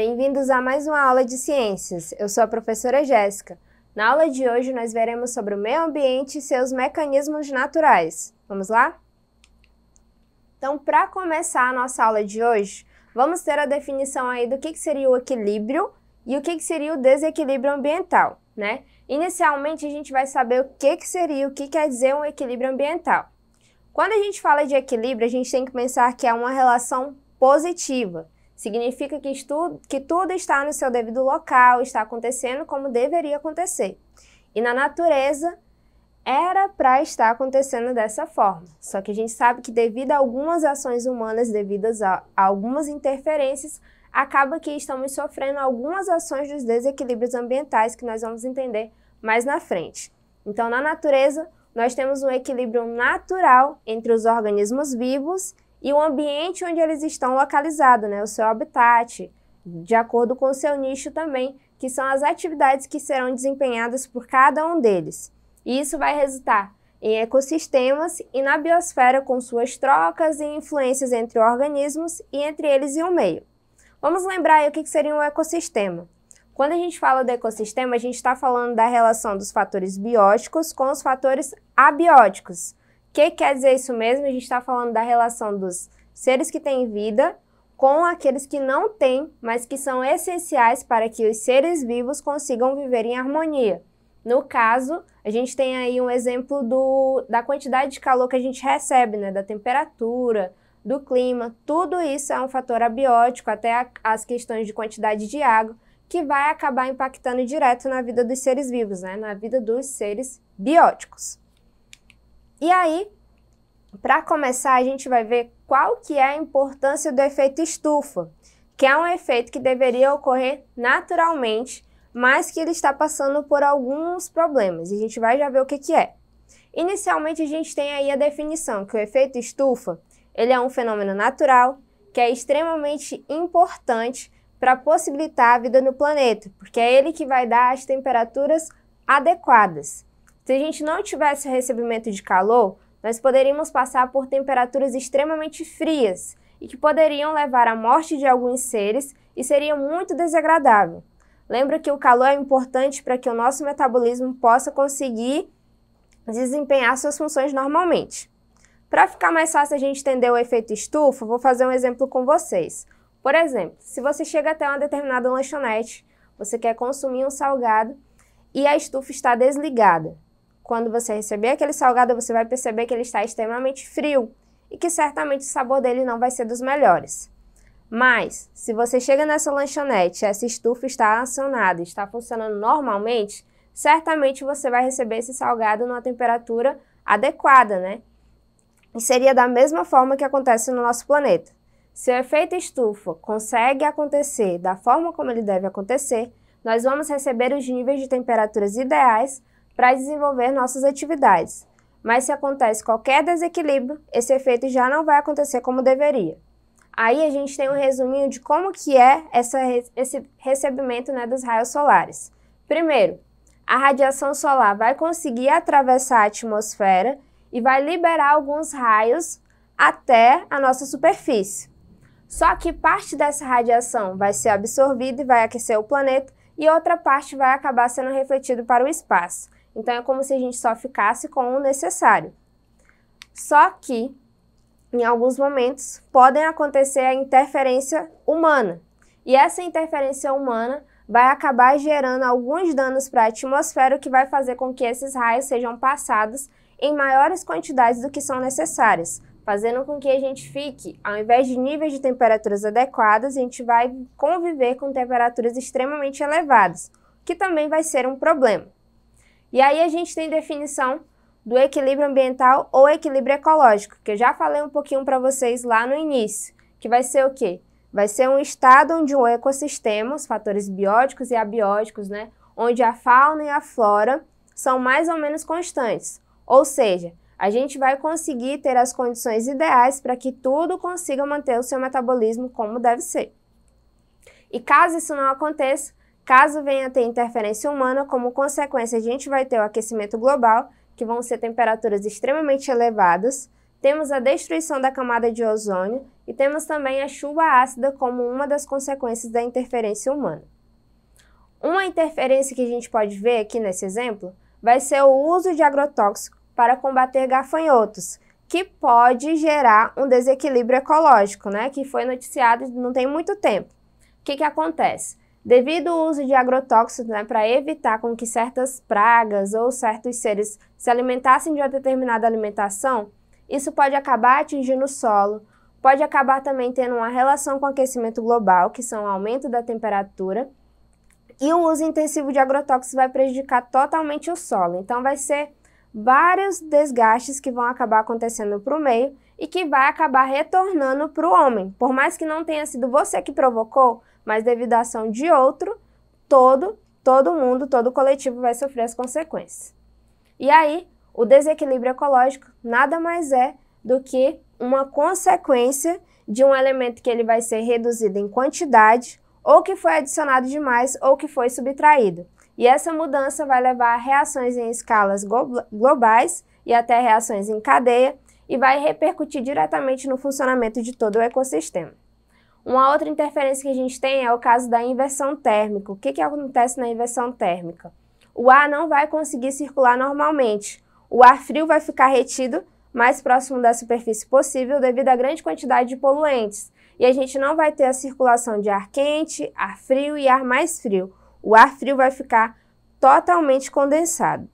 Bem-vindos a mais uma aula de ciências. Eu sou a professora Jéssica. Na aula de hoje, nós veremos sobre o meio ambiente e seus mecanismos naturais. Vamos lá? Então, para começar a nossa aula de hoje, vamos ter a definição aí do que, que seria o equilíbrio e o que, que seria o desequilíbrio ambiental, né? Inicialmente, a gente vai saber o que, que seria, o que quer dizer um equilíbrio ambiental. Quando a gente fala de equilíbrio, a gente tem que pensar que é uma relação positiva, Significa que, estudo, que tudo está no seu devido local, está acontecendo como deveria acontecer. E na natureza, era para estar acontecendo dessa forma. Só que a gente sabe que devido a algumas ações humanas, devidas a algumas interferências, acaba que estamos sofrendo algumas ações dos desequilíbrios ambientais que nós vamos entender mais na frente. Então, na natureza, nós temos um equilíbrio natural entre os organismos vivos e o ambiente onde eles estão localizados, né, o seu habitat, de acordo com o seu nicho também, que são as atividades que serão desempenhadas por cada um deles. E isso vai resultar em ecossistemas e na biosfera com suas trocas e influências entre organismos e entre eles e o meio. Vamos lembrar aí o que seria um ecossistema. Quando a gente fala do ecossistema, a gente está falando da relação dos fatores bióticos com os fatores abióticos, que quer dizer isso mesmo? A gente está falando da relação dos seres que têm vida com aqueles que não têm, mas que são essenciais para que os seres vivos consigam viver em harmonia. No caso, a gente tem aí um exemplo do, da quantidade de calor que a gente recebe, né? da temperatura, do clima, tudo isso é um fator abiótico, até a, as questões de quantidade de água, que vai acabar impactando direto na vida dos seres vivos, né? na vida dos seres bióticos. E aí, para começar, a gente vai ver qual que é a importância do efeito estufa, que é um efeito que deveria ocorrer naturalmente, mas que ele está passando por alguns problemas. E a gente vai já ver o que, que é. Inicialmente, a gente tem aí a definição que o efeito estufa ele é um fenômeno natural que é extremamente importante para possibilitar a vida no planeta, porque é ele que vai dar as temperaturas adequadas. Se a gente não tivesse recebimento de calor, nós poderíamos passar por temperaturas extremamente frias e que poderiam levar à morte de alguns seres e seria muito desagradável. Lembra que o calor é importante para que o nosso metabolismo possa conseguir desempenhar suas funções normalmente. Para ficar mais fácil a gente entender o efeito estufa, vou fazer um exemplo com vocês. Por exemplo, se você chega até uma determinada lanchonete, você quer consumir um salgado e a estufa está desligada. Quando você receber aquele salgado, você vai perceber que ele está extremamente frio e que certamente o sabor dele não vai ser dos melhores. Mas, se você chega nessa lanchonete e essa estufa está acionada, está funcionando normalmente, certamente você vai receber esse salgado numa temperatura adequada, né? E seria da mesma forma que acontece no nosso planeta. Se o efeito estufa consegue acontecer da forma como ele deve acontecer, nós vamos receber os níveis de temperaturas ideais para desenvolver nossas atividades. Mas se acontece qualquer desequilíbrio, esse efeito já não vai acontecer como deveria. Aí a gente tem um resuminho de como que é essa, esse recebimento né, dos raios solares. Primeiro, a radiação solar vai conseguir atravessar a atmosfera e vai liberar alguns raios até a nossa superfície. Só que parte dessa radiação vai ser absorvida e vai aquecer o planeta, e outra parte vai acabar sendo refletida para o espaço. Então é como se a gente só ficasse com o necessário. Só que em alguns momentos podem acontecer a interferência humana. E essa interferência humana vai acabar gerando alguns danos para a atmosfera, o que vai fazer com que esses raios sejam passados em maiores quantidades do que são necessárias, fazendo com que a gente fique, ao invés de níveis de temperaturas adequadas, a gente vai conviver com temperaturas extremamente elevadas, que também vai ser um problema. E aí a gente tem definição do equilíbrio ambiental ou equilíbrio ecológico, que eu já falei um pouquinho para vocês lá no início, que vai ser o quê? Vai ser um estado onde o ecossistema, os fatores bióticos e abióticos, né, onde a fauna e a flora são mais ou menos constantes. Ou seja, a gente vai conseguir ter as condições ideais para que tudo consiga manter o seu metabolismo como deve ser. E caso isso não aconteça, Caso venha a ter interferência humana, como consequência, a gente vai ter o aquecimento global, que vão ser temperaturas extremamente elevadas, temos a destruição da camada de ozônio e temos também a chuva ácida como uma das consequências da interferência humana. Uma interferência que a gente pode ver aqui nesse exemplo vai ser o uso de agrotóxicos para combater gafanhotos, que pode gerar um desequilíbrio ecológico, né? Que foi noticiado não tem muito tempo. O que, que acontece? Devido ao uso de agrotóxicos né, para evitar com que certas pragas ou certos seres se alimentassem de uma determinada alimentação, isso pode acabar atingindo o solo, pode acabar também tendo uma relação com o aquecimento global, que são o aumento da temperatura, e o uso intensivo de agrotóxicos vai prejudicar totalmente o solo. Então, vai ser vários desgastes que vão acabar acontecendo para o meio e que vai acabar retornando para o homem. Por mais que não tenha sido você que provocou, mas devido à ação de outro, todo, todo mundo, todo coletivo vai sofrer as consequências. E aí, o desequilíbrio ecológico nada mais é do que uma consequência de um elemento que ele vai ser reduzido em quantidade, ou que foi adicionado demais, ou que foi subtraído. E essa mudança vai levar a reações em escalas globais e até reações em cadeia, e vai repercutir diretamente no funcionamento de todo o ecossistema. Uma outra interferência que a gente tem é o caso da inversão térmica. O que, que acontece na inversão térmica? O ar não vai conseguir circular normalmente. O ar frio vai ficar retido mais próximo da superfície possível devido à grande quantidade de poluentes. E a gente não vai ter a circulação de ar quente, ar frio e ar mais frio. O ar frio vai ficar totalmente condensado.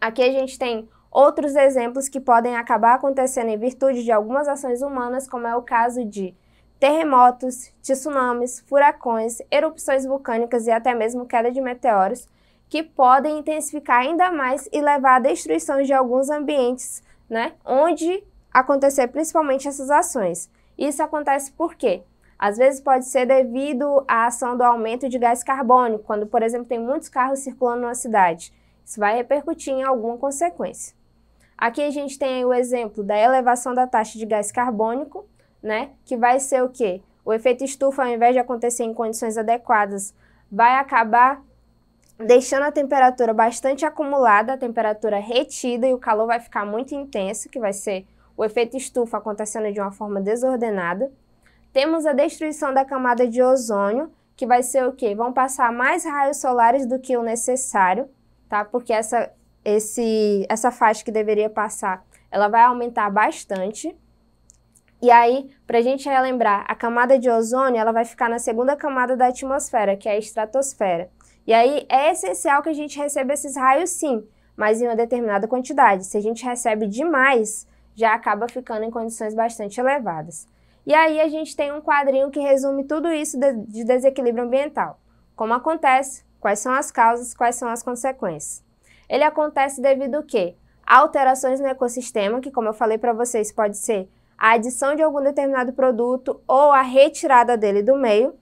Aqui a gente tem outros exemplos que podem acabar acontecendo em virtude de algumas ações humanas, como é o caso de terremotos, tsunamis, furacões, erupções vulcânicas e até mesmo queda de meteoros, que podem intensificar ainda mais e levar à destruição de alguns ambientes, né, onde acontecer principalmente essas ações. Isso acontece por quê? Às vezes pode ser devido à ação do aumento de gás carbônico, quando, por exemplo, tem muitos carros circulando na cidade. Isso vai repercutir em alguma consequência. Aqui a gente tem o exemplo da elevação da taxa de gás carbônico, né? Que vai ser o quê? O efeito estufa, ao invés de acontecer em condições adequadas, vai acabar deixando a temperatura bastante acumulada, a temperatura retida e o calor vai ficar muito intenso, que vai ser o efeito estufa acontecendo de uma forma desordenada. Temos a destruição da camada de ozônio, que vai ser o quê? Vão passar mais raios solares do que o necessário, tá? Porque essa, esse, essa faixa que deveria passar, ela vai aumentar bastante. E aí, para a gente relembrar, a camada de ozônio ela vai ficar na segunda camada da atmosfera, que é a estratosfera. E aí é essencial que a gente receba esses raios sim, mas em uma determinada quantidade. Se a gente recebe demais, já acaba ficando em condições bastante elevadas. E aí a gente tem um quadrinho que resume tudo isso de, desequilíbrio ambiental. Como acontece, quais são as causas, quais são as consequências. Ele acontece devido o quê? Alterações no ecossistema, que como eu falei para vocês, pode ser a adição de algum determinado produto ou a retirada dele do meio.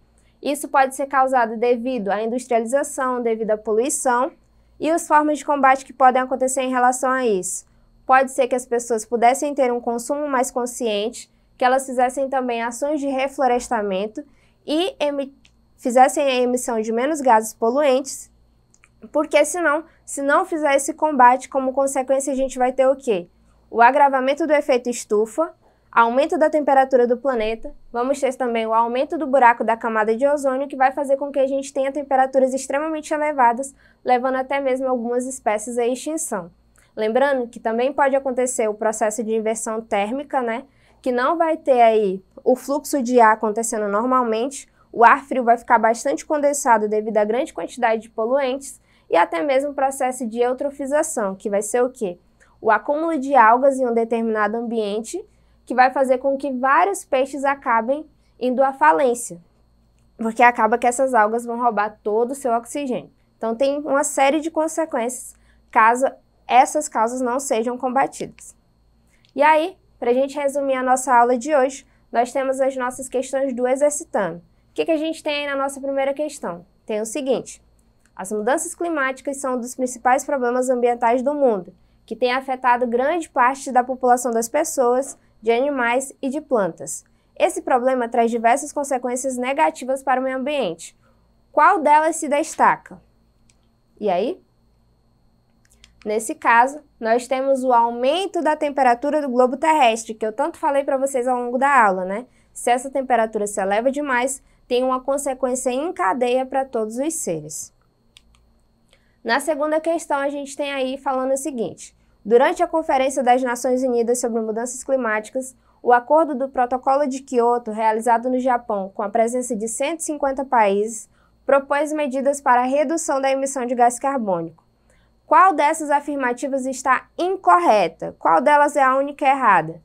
Isso pode ser causado devido à industrialização, devido à poluição e as formas de combate que podem acontecer em relação a isso. Pode ser que as pessoas pudessem ter um consumo mais consciente, que elas fizessem também ações de reflorestamento e fizessem a emissão de menos gases poluentes, porque senão, se não fizer esse combate, como consequência a gente vai ter o quê? O agravamento do efeito estufa, aumento da temperatura do planeta, vamos ter também o aumento do buraco da camada de ozônio, que vai fazer com que a gente tenha temperaturas extremamente elevadas, levando até mesmo algumas espécies à extinção. Lembrando que também pode acontecer o processo de inversão térmica, né? Que não vai ter aí o fluxo de ar acontecendo normalmente, o ar frio vai ficar bastante condensado devido à grande quantidade de poluentes e até mesmo o processo de eutrofização, que vai ser o quê? O acúmulo de algas em um determinado ambiente que vai fazer com que vários peixes acabem indo à falência, porque acaba que essas algas vão roubar todo o seu oxigênio. Então tem uma série de consequências caso essas causas não sejam combatidas. E aí, para a gente resumir a nossa aula de hoje, nós temos as nossas questões do exercitando. O que, que a gente tem aí na nossa primeira questão? Tem o seguinte: as mudanças climáticas são um dos principais problemas ambientais do mundo, que tem afetado grande parte da população das pessoas de animais e de plantas. Esse problema traz diversas consequências negativas para o meio ambiente. Qual delas se destaca? E aí? Nesse caso, nós temos o aumento da temperatura do globo terrestre, que eu tanto falei para vocês ao longo da aula, né? Se essa temperatura se eleva demais, tem uma consequência em cadeia para todos os seres. Na segunda questão, a gente tem aí falando o seguinte: Durante a Conferência das Nações Unidas sobre Mudanças Climáticas, o acordo do Protocolo de Quioto, realizado no Japão com a presença de 150 países, propôs medidas para a redução da emissão de gás carbônico. Qual dessas afirmativas está incorreta? Qual delas é a única errada?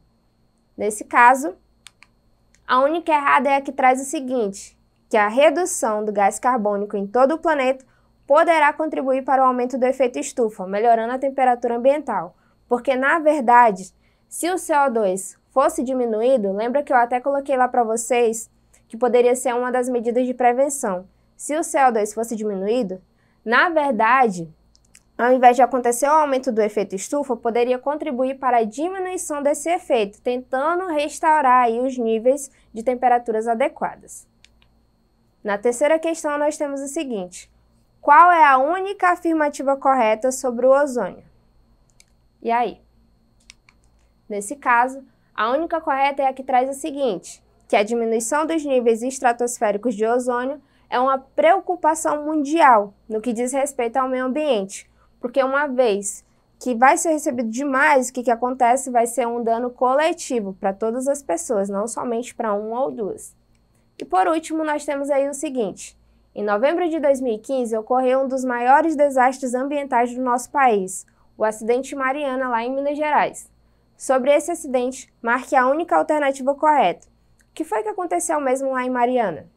Nesse caso, a única errada é a que traz o seguinte: que a redução do gás carbônico em todo o planeta poderá contribuir para o aumento do efeito estufa, melhorando a temperatura ambiental. Porque, na verdade, se o CO2 fosse diminuído, lembra que eu até coloquei lá para vocês que poderia ser uma das medidas de prevenção. Se o CO2 fosse diminuído, na verdade, ao invés de acontecer o aumento do efeito estufa, poderia contribuir para a diminuição desse efeito, tentando restaurar aí os níveis de temperaturas adequadas. Na terceira questão, nós temos o seguinte: qual é a única afirmativa correta sobre o ozônio? E aí? Nesse caso, a única correta é a que traz o seguinte, que a diminuição dos níveis estratosféricos de ozônio é uma preocupação mundial no que diz respeito ao meio ambiente, porque uma vez que vai ser recebido demais, o que, que acontece vai ser um dano coletivo para todas as pessoas, não somente para uma ou duas. E por último, nós temos aí o seguinte, em novembro de 2015, ocorreu um dos maiores desastres ambientais do nosso país, o acidente Mariana, lá em Minas Gerais. Sobre esse acidente, marque a única alternativa correta. O que foi que aconteceu mesmo lá em Mariana?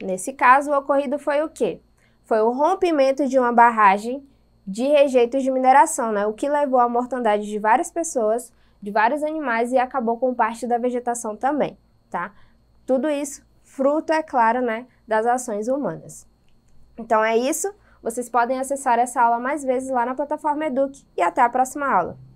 Nesse caso, o ocorrido foi o quê? Foi o rompimento de uma barragem de rejeitos de mineração, né? o que levou à mortandade de várias pessoas, de vários animais e acabou com parte da vegetação também, tá? Tudo isso fruto, é claro, né, das ações humanas. Então é isso. Vocês podem acessar essa aula mais vezes lá na plataforma Eduque. e até a próxima aula.